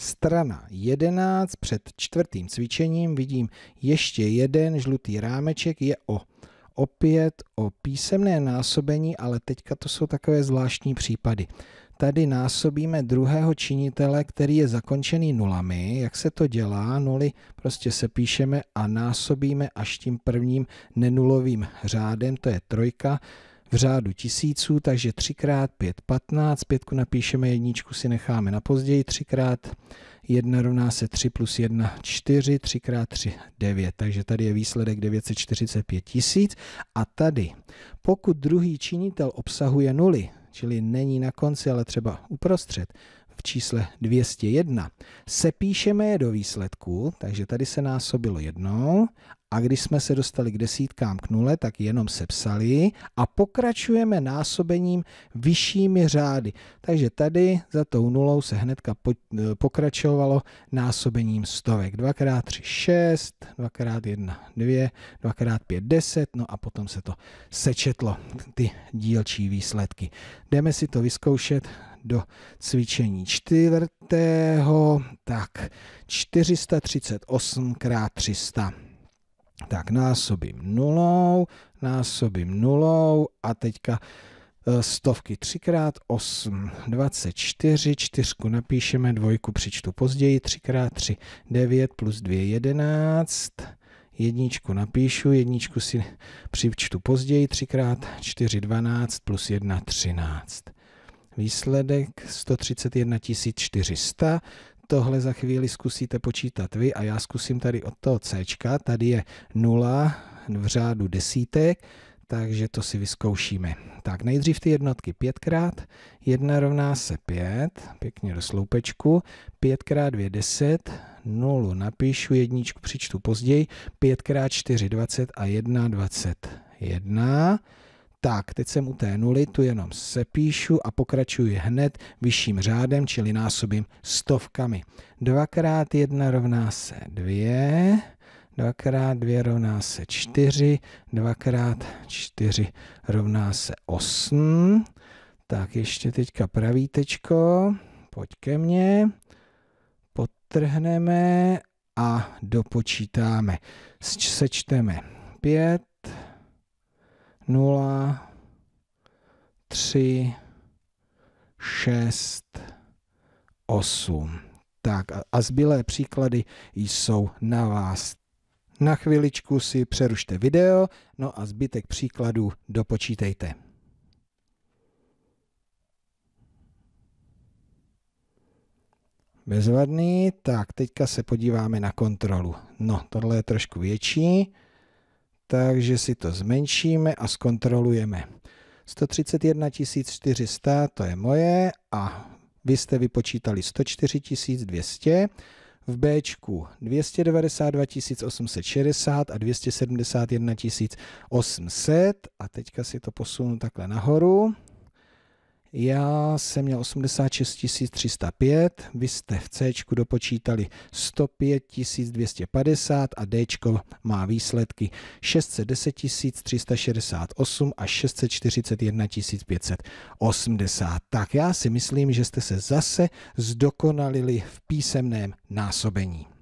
Strana 11 před čtvrtým cvičením vidím ještě jeden žlutý rámeček, je o opět o písemné násobení, ale teďka to jsou takové zvláštní případy. Tady násobíme druhého činitele, který je zakončený nulami. Jak se to dělá? Nuly prostě se píšeme a násobíme až tím prvním nenulovým řádem, to je trojka v řádu tisíců, takže 3 x 5, 15, pětku napíšeme, jedničku si necháme na později, 3 x 1 rovná se 3 plus 1, 4, 3 x 3, 9, takže tady je výsledek 945 tisíc a tady, pokud druhý činitel obsahuje nuly, čili není na konci, ale třeba uprostřed, v čísle 201 sepíšeme je do výsledku, takže tady se násobilo jednou a když jsme se dostali k desítkám k nule, tak jenom sepsali a pokračujeme násobením vyššími řády. Takže tady za tou nulou se hnedka e, pokračovalo násobením stovek. 2 x 3 6, 2 x 1 2, 2 x 5 10, no a potom se to sečetlo, ty dílčí výsledky. Jdeme si to vyzkoušet do cvičení čtvrtého, tak 438 x 300. Tak násobím nulou, násobím nulou a teďka e, stovky 3x8, 24, čtyřku napíšeme, dvojku přičtu později, 3x3, 9 plus 2, 11, jedničku napíšu, jedničku si přičtu později, 3x4, 12 plus 1, 13. Výsledek 131 400. Tohle za chvíli zkusíte počítat vy a já zkusím tady od toho C. Tady je 0 v řádu desítek, takže to si vyzkoušíme. Tak nejdřív ty jednotky pětkrát. Jedna rovná se pět, pěkně do sloupečku. Pětkrát dvě deset, nulu napíšu, jedničku přičtu později. Pětkrát čtyři dvacet a jedna dvacet jedna. Tak, teď jsem u té nuly, tu jenom sepíšu a pokračuji hned vyšším řádem, čili násobím stovkami. 2 x 1 rovná se 2, 2 x 2 rovná se 4, 2 x 4 rovná se 8. Tak ještě teďka pravý tečko, pojď ke mně, potrhneme a dopočítáme. Sečteme 5, 0, 3, 6, 8. Tak a zbylé příklady jsou na vás. Na chviličku si přerušte video, no a zbytek příkladů dopočítejte. Bezvadný, tak teďka se podíváme na kontrolu. No, tohle je trošku větší takže si to zmenšíme a zkontrolujeme. 131 400, to je moje, a vy jste vypočítali 104 200, v B 292 860 a 271 800 a teďka si to posunu takhle nahoru. Já jsem měl 86 305, vy jste v C dopočítali 105 250 a D má výsledky 610 368 a 641 580. Tak já si myslím, že jste se zase zdokonalili v písemném násobení.